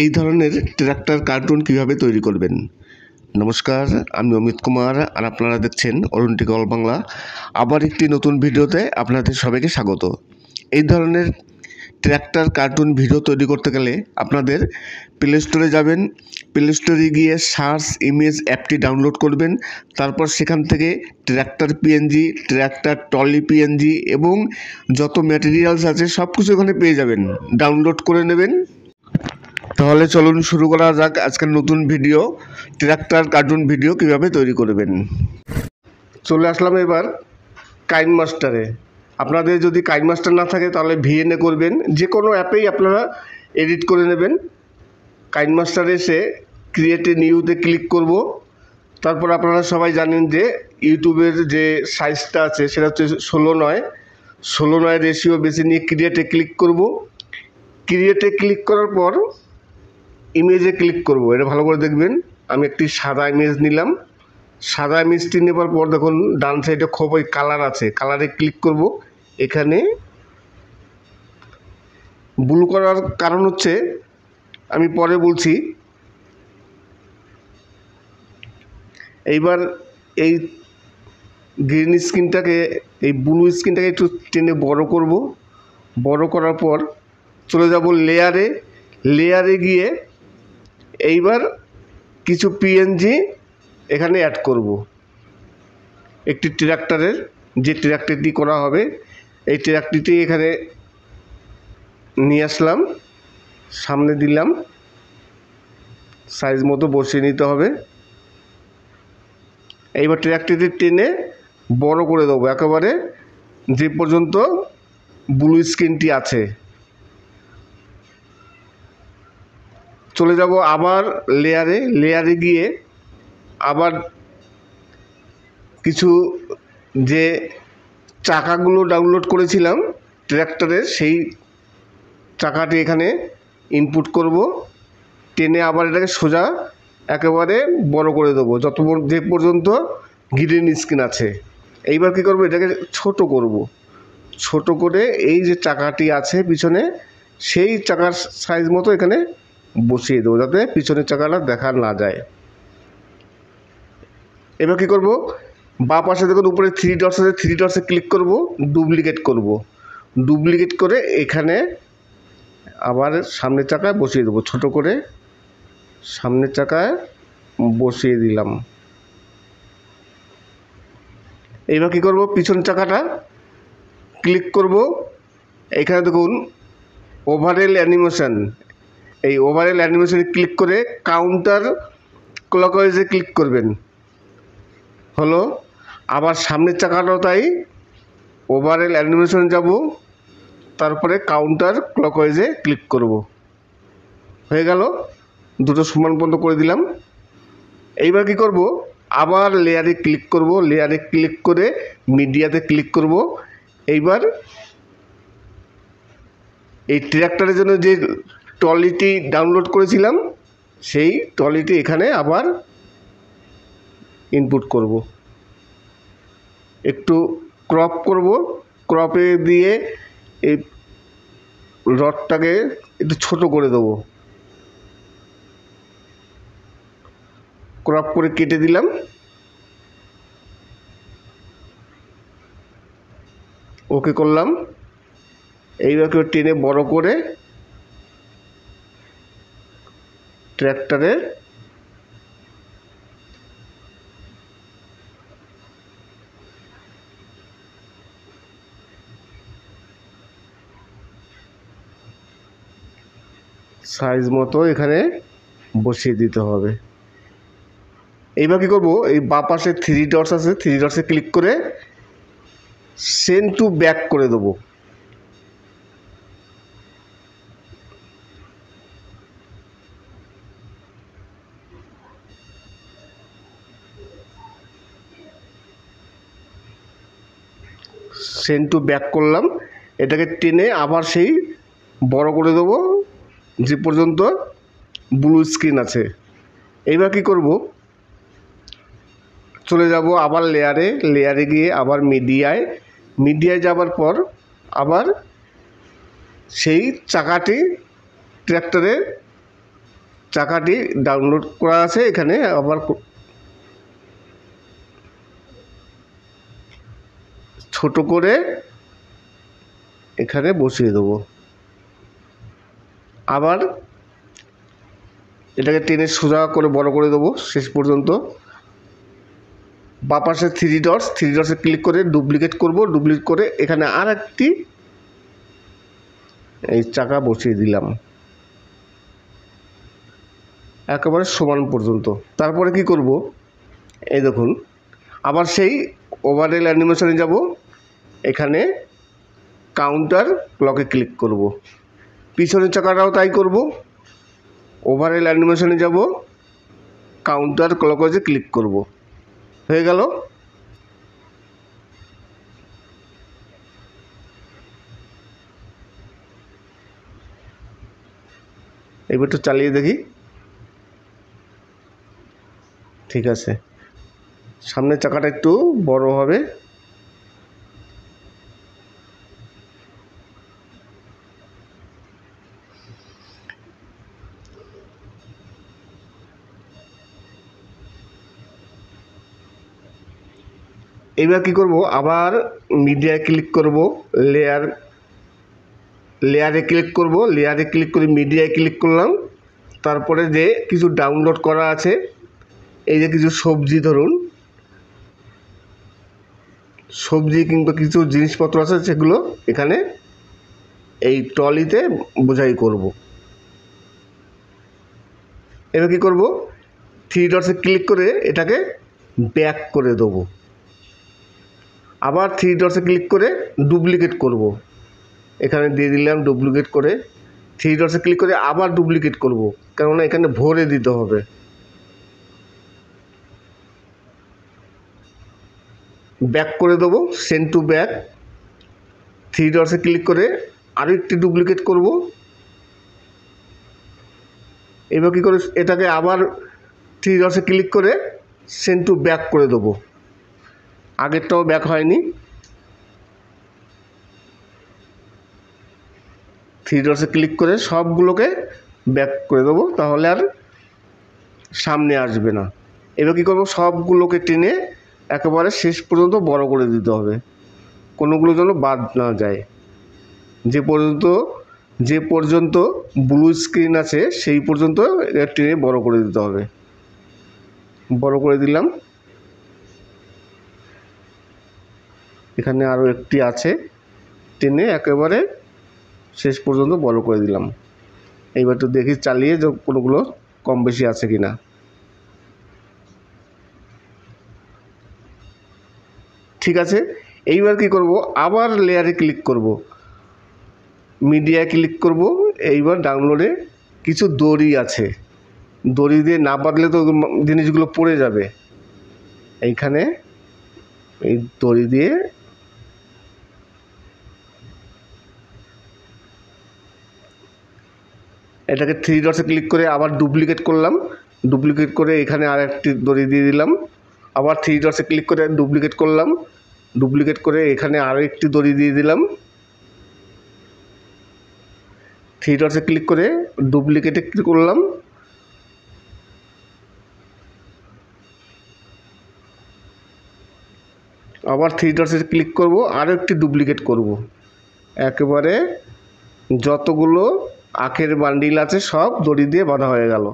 এই ধরনের tractor cartoon কিভাবে তৈরি করবেন নমস্কার আমি অমিত কুমার আর আপনারা দেখছেন অরুণটি গল বাংলা আবার একটি নতুন ভিডিওতে আপনাদের সবাইকে স্বাগত এই ধরনের ট্র্যাক্টর কার্টুন ভিডিও তৈরি করতে গেলে আপনাদের প্লে স্টোরে যাবেন প্লে স্টোরে গিয়ে সার্চ ইমেজ অ্যাপটি ডাউনলোড করবেন তারপর সেখান থেকে tractor PNG tractor trolley PNG এবং যত ম্যাটেরিয়ালস আছে সব কিছু ওখানে পেয়ে যাবেন ডাউনলোড করে নেবেন তাহলে চলুন শুরু করা যাক আজকের নতুন ভিডিও ট্র্যাক্টর কার্টুন ভিডিও কিভাবে তৈরি করবেন চলে আসলাম এবার কাইন মাস্টারে আপনাদের যদি কাইন মাস্টার না থাকে তাহলে ভিএনএ করবেন যে কোনো অ্যাপেই আপনারা এডিট করে নেবেন কাইন মাস্টারে এসে ক্রিয়েটে নিউতে ক্লিক করব তারপর আপনারা সবাই জানেন যে ইউটিউবের যে সাইজটা আছে সেটা হচ্ছে ষোলো নয় ষোলো নয় রেশিও বেছে নিয়ে ক্রিয়েটে ক্লিক করব ক্রিয়েটে ক্লিক করার পর ইমেজে ক্লিক করব এটা ভালো করে দেখবেন আমি একটি সাদা ইমেজ নিলাম সাদা ইমেজটি নেবার পর দেখুন ডান সাইডে খুব ওই কালার আছে কালারে ক্লিক করব এখানে ব্লু করার কারণ হচ্ছে আমি পরে বলছি এইবার এই গ্রিন স্ক্রিনটাকে এই ব্লু স্ক্রিনটাকে একটু টেনে বড় করব বড় করার পর চলে যাব লেয়ারে লেয়ারে গিয়ে এইবার কিছু পিএনজি এখানে অ্যাড করব একটি ট্র্যাক্টরের যে ট্র্যাক্টরটি করা হবে এই ট্র্যাক্টরটি এখানে নিয়ে আসলাম সামনে দিলাম সাইজ মতো বসিয়ে নিতে হবে এইবার ট্র্যাক্টরটি টেনে বড় করে দেবো একেবারে যে পর্যন্ত ব্লু স্ক্রিনটি আছে চলে যাব আবার লেয়ারে লেয়ারে গিয়ে আবার কিছু যে চাকাগুলো ডাউনলোড করেছিলাম ট্র্যাক্টরের সেই চাকাটি এখানে ইনপুট করব টেনে আবার এটাকে সোজা একেবারে বড় করে দেবো যত যে পর্যন্ত গ্রিন স্ক্রিন আছে এইবার কী করব এটাকে ছোট করব। ছোট করে এই যে চাকাটি আছে পিছনে সেই চাকার সাইজ মতো এখানে বসিয়ে দেবো যাতে পিছনের চাকাটা দেখা না যায় এবার কী করব বা পাশে দেখুন উপরে থ্রি ডটস আছে থ্রি ডটসে ক্লিক করব ডুপ্লিকেট করব ডুপ্লিকেট করে এখানে আবার সামনের চাকায় বসিয়ে দেবো ছোট করে সামনের চাকায় বসিয়ে দিলাম এইবার কী করবো পিছন চাকাটা ক্লিক করব এখানে দেখুন ওভারেল অ্যানিমেশন এই ওভারেল অ্যানিমেশনে ক্লিক করে কাউন্টার ক্লকওয়াইজে ক্লিক করবেন হলো আবার সামনের চাকাটাও তাই ওভারেল অ্যানিমেশন যাব তারপরে কাউন্টার ক্লকওয়াইজে ক্লিক করব হয়ে গেল দুটো সমান পর্যন্ত করে দিলাম এইবার কি করব আবার লেয়ারে ক্লিক করব লেয়ারে ক্লিক করে মিডিয়াতে ক্লিক করব এইবার এই ট্র্যাক্টরের জন্য যে ট্রলিটি ডাউনলোড করেছিলাম সেই ট্রলিটি এখানে আবার ইনপুট করব একটু ক্রপ করব ক্রপে দিয়ে এই রডটাকে একটু ছোট করে দেবো ক্রপ করে কেটে দিলাম ওকে করলাম এইভাবে টেনে বড় করে ট্র্যাক্টরের সাইজ মতো এখানে বসিয়ে দিতে হবে এইবার কী করবো এই বা পাশে থ্রি ডটস আছে থ্রি ডটসে ক্লিক করে সেন্ড টু ব্যাক করে দেবো সেন্টু ব্যাক করলাম এটাকে টেনে আবার সেই বড় করে দেবো যে পর্যন্ত ব্লু স্ক্রিন আছে এইবার কি করব চলে যাব আবার লেয়ারে লেয়ারে গিয়ে আবার মিডিয়ায় মিডিয়ায় যাবার পর আবার সেই চাকাটি ট্র্যাক্টরে চাকাটি ডাউনলোড করা আছে এখানে আবার ছোট করে এখানে বসিয়ে দেবো আবার এটাকে টেনে সোজা করে বড় করে দেবো শেষ পর্যন্ত বা থ্রি ডটস থ্রি ডটসে ক্লিক করে ডুপ্লিকেট করব ডুপ্লিকেট করে এখানে আর একটি এই চাকা বসিয়ে দিলাম একেবারে সমান পর্যন্ত তারপরে কি করব এই দেখুন আবার সেই ওভারেল অ্যানিমেশনে যাব এখানে কাউন্টার ক্লকে ক্লিক করব। পিছনের চাকাটাও তাই করব ওভারেল অ্যানিমেশনে যাব কাউন্টার ক্লকজে ক্লিক করব হয়ে গেল এবার একটু চালিয়ে দেখি ঠিক আছে সামনের চাকাটা একটু বড় হবে এবার কি করব আবার মিডিয়ায় ক্লিক করব লেয়ার লেয়ারে ক্লিক করব লেয়ারে ক্লিক করে মিডিয়ায় ক্লিক করলাম তারপরে যে কিছু ডাউনলোড করা আছে এই যে কিছু সবজি ধরুন সবজি কিংবা কিছু জিনিসপত্র আছে সেগুলো এখানে এই ট্রলিতে বোঝাই করব এবার কী করব থ্রি ডটসে ক্লিক করে এটাকে ব্যাক করে দেবো আবার থ্রি ডটসে ক্লিক করে ডুপ্লিকেট করব। এখানে দিয়ে দিলাম ডুপ্লিকেট করে থ্রি ডটসে ক্লিক করে আবার ডুপ্লিকেট করব। কেননা এখানে ভরে দিতে হবে ব্যাক করে দেবো সেন্ড টু ব্যাক থ্রি ডটসে ক্লিক করে আরও একটি ডুপ্লিকেট করব এবার কী করে এটাকে আবার থ্রি ডটসে ক্লিক করে সেন্ড টু ব্যাক করে দেবো আগেরটাও ব্যাক হয়নি থ্রি ডটসে ক্লিক করে সবগুলোকে ব্যাক করে দেবো তাহলে আর সামনে আসবে না এবার কী করবো সবগুলোকে টেনে একেবারে শেষ পর্যন্ত বড় করে দিতে হবে কোনোগুলো যেন বাদ না যায় যে পর্যন্ত যে পর্যন্ত ব্লু স্ক্রিন আছে সেই পর্যন্ত টেনে বড় করে দিতে হবে বড় করে দিলাম এখানে আরও একটি আছে টেনে একেবারে শেষ পর্যন্ত বড় করে দিলাম এইবার তো দেখি চালিয়ে যে কোনোগুলো কম বেশি আছে কি না ঠিক আছে এইবার কি করব আবার লেয়ারে ক্লিক করব মিডিয়ায় ক্লিক করব এইবার ডাউনলোডে কিছু দড়ি আছে দড়ি দিয়ে না বাঁধলে তো জিনিসগুলো পড়ে যাবে এইখানে এই দড়ি দিয়ে এটাকে থ্রি ডটে ক্লিক করে আবার ডুপ্লিকেট করলাম ডুপ্লিকেট করে এখানে আর একটি দড়ি দিয়ে দিলাম আবার থ্রি ডটে ক্লিক করে ডুপ্লিকেট করলাম ডুপ্লিকেট করে এখানে আরও একটি দড়ি দিয়ে দিলাম থ্রি ডটে ক্লিক করে ডুপ্লিকেটে ক্লিক করলাম আবার থ্রি ডটে ক্লিক করব আরও একটি ডুপ্লিকেট করব একেবারে যতগুলো আখের বান্ডিল আছে সব দড়ি দিয়ে বাঁধা হয়ে গেল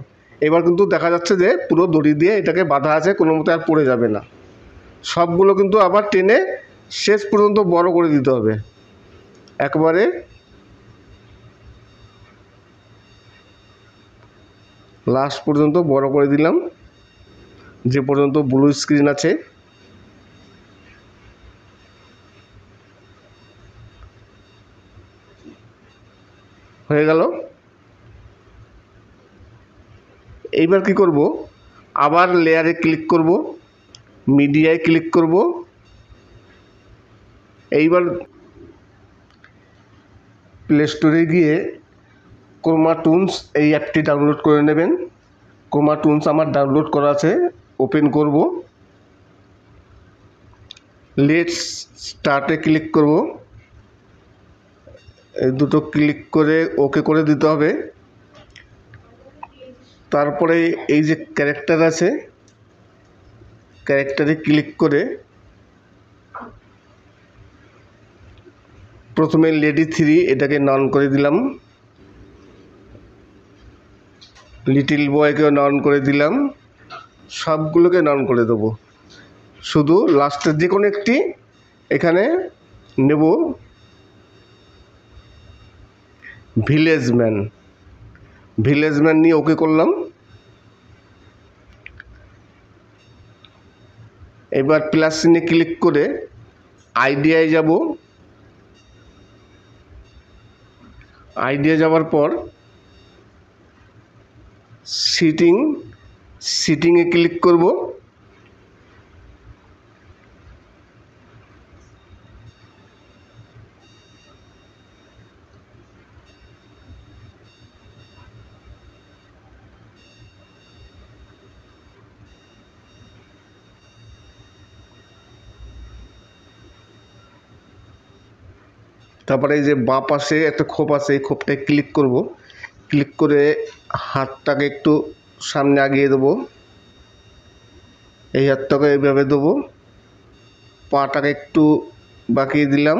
এবার কিন্তু দেখা যাচ্ছে যে পুরো দড়ি দিয়ে এটাকে বাঁধা আছে কোনো মতো আর পড়ে যাবে না সবগুলো কিন্তু আবার টেনে শেষ পর্যন্ত বড় করে দিতে হবে একবারে লাস্ট পর্যন্ত বড় করে দিলাম যে পর্যন্ত ব্লু স্ক্রিন আছে হয়ে গেল এইবার কি করব আবার লেয়ারে ক্লিক করব মিডিয়ায় ক্লিক করব এইবার প্লে স্টোরে গিয়ে ক্রোমা টুনস এই অ্যাপটি ডাউনলোড করে নেবেন ক্রোমা টুনস আমার ডাউনলোড করা আছে ওপেন করব লেটস স্টার্টে ক্লিক করব এই দুটো ক্লিক করে ওকে করে দিতে হবে তারপরে এই যে ক্যারেক্টার আছে ক্যারেক্টারে ক্লিক করে প্রথমে লেডি থ্রি এটাকে নন করে দিলাম লিটিল বয়কেও নন করে দিলাম সবগুলোকে নন করে দেবো শুধু লাস্টের যে কোনো একটি এখানে নেব ভিলেজম্যান ভিলেজম্যান নিয়ে ওকে করলাম এবার প্লাস সিনে ক্লিক করে আইডিয়ায় যাব আইডিয়া যাওয়ার পর সিটিং সিটিংয়ে ক্লিক করবো তারপরে এই যে বাঁ পাশে একটা খোপ আছে এই খোপটায় ক্লিক করব ক্লিক করে হাতটাকে একটু সামনে আগিয়ে দেবো এই হাতটাকে এইভাবে দেবো পাটাকে একটু বাঁকিয়ে দিলাম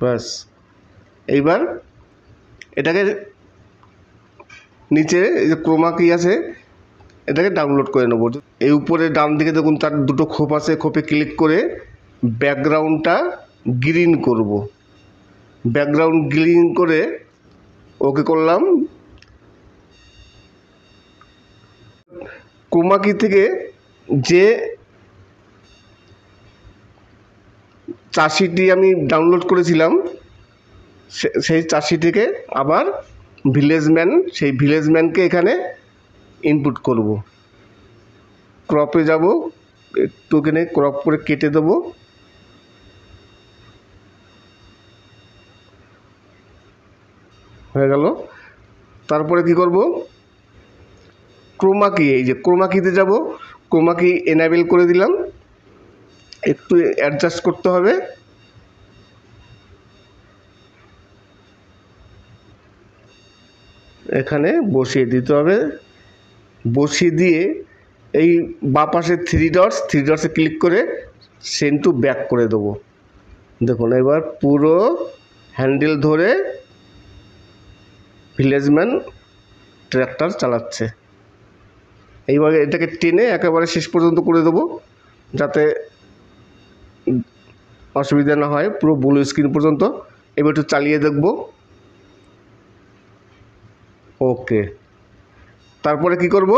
ব্যাস এইবার এটাকে নিচে এই যে ক্রোমা কি আছে এটাকে ডাউনলোড করে নেবো এই উপরে ডান দিকে দেখুন তার দুটো খোপ আছে খোপে ক্লিক করে ব্যাকগ্রাউন্ডটা গ্রিন করব ব্যাকগ্রাউন্ড গ্রিন করে ওকে করলাম কুমাকি থেকে যে চাষিটি আমি ডাউনলোড করেছিলাম সেই চাষিটিকে আবার ভিলেজ ম্যান সেই ভিলেজম্যানকে এখানে ইনপুট করব ক্রপে যাব এখানে ক্রপ করে কেটে দেবো হয়ে গেল তারপরে কি করব ক্রোমাকি এই যে ক্রোমাকিতে যাব ক্রোমাকি এনাবেল করে দিলাম একটু অ্যাডজাস্ট করতে হবে এখানে বসিয়ে দিতে হবে বসিয়ে দিয়ে এই বা পাশে থ্রি ডটস থ্রি ডটসে ক্লিক করে সেন্ড টু ব্যাক করে দেবো দেখুন এবার পুরো হ্যান্ডেল ধরে ভিলেজম্যান ট্র্যাক্টর চালাচ্ছে এইভাবে এটাকে টেনে একেবারে শেষ পর্যন্ত করে দেবো যাতে অসুবিধা না হয় পুরো ব্লু স্ক্রিন পর্যন্ত এবার একটু চালিয়ে দেখব ওকে তারপরে কি করব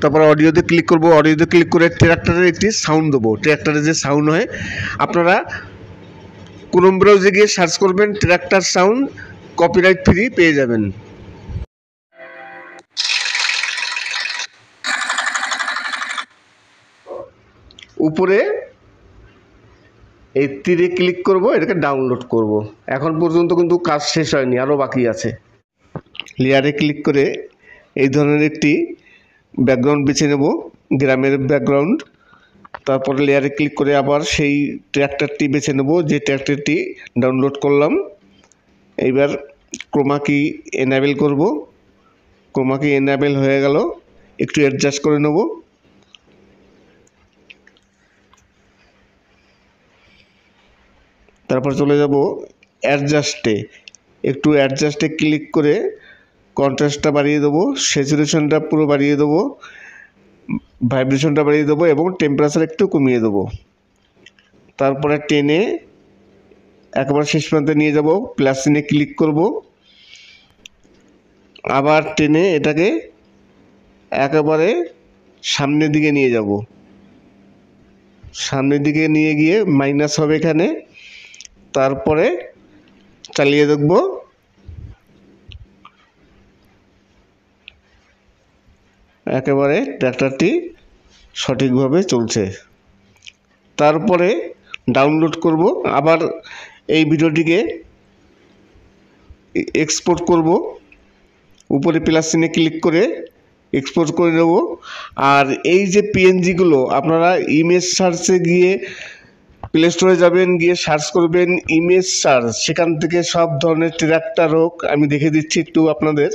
তারপর অডিওতে ক্লিক করব অডিওতে ক্লিক করে ট্র্যাক্টরের একটি সাউন্ড দেবো ট্র্যাক্টারের যে সাউন্ড হয় আপনারা ক্রোম ব্রাউজে গিয়ে সার্চ করবেন ট্র্যাক্টার সাউন্ড কপিরাইট ফ্রি পেয়ে যাবেন উপরে এই তীরে ক্লিক করব এটাকে ডাউনলোড করব এখন পর্যন্ত কিন্তু কাজ শেষ হয়নি আরও বাকি আছে লেয়ারে ক্লিক করে এই ধরনের একটি ব্যাকগ্রাউন্ড বেছে নেব গ্রামের ব্যাকগ্রাউন্ড তারপরে লেয়ারে ক্লিক করে আবার সেই ট্র্যাক্টরটি বেছে নেব যে ট্র্যাক্টরটি ডাউনলোড করলাম এইবার ক্রোমাকি এনাবেল করব ক্রোমাকি এনাবেল হয়ে গেল একটু অ্যাডজাস্ট করে নেব তারপর চলে যাব অ্যাডজাস্টে একটু অ্যাডজাস্টে ক্লিক করে কন্ট্রাস্টটা বাড়িয়ে দেবো স্যাচুরেশনটা পুরো বাড়িয়ে দেবো ভাইব্রেশনটা বাড়িয়ে দেবো এবং টেম্পারেচার একটু কমিয়ে দেবো তারপরে টেনে একবার শেষ প্রান্তে নিয়ে যাব প্লাসিনে ক্লিক করব আবার টেনে এটাকে একেবারে সামনের দিকে নিয়ে যাব সামনের দিকে নিয়ে গিয়ে মাইনাস হবে এখানে তারপরে চালিয়ে দেখবো একেবারে ট্র্যাক্টরটি সঠিকভাবে চলছে তারপরে ডাউনলোড করব আবার এই ভিডিওটিকে এক্সপোর্ট করব উপরে প্লাস সিনে ক্লিক করে এক্সপোর্ট করে নেব আর এই যে পিএনজিগুলো আপনারা ইমেজ সার্চে গিয়ে প্লে স্টোরে যাবেন গিয়ে সার্চ করবেন ইমেজ সার্চ সেখান থেকে সব ধরনের ট্র্যাক্টর হোক আমি দেখে দিচ্ছি একটু আপনাদের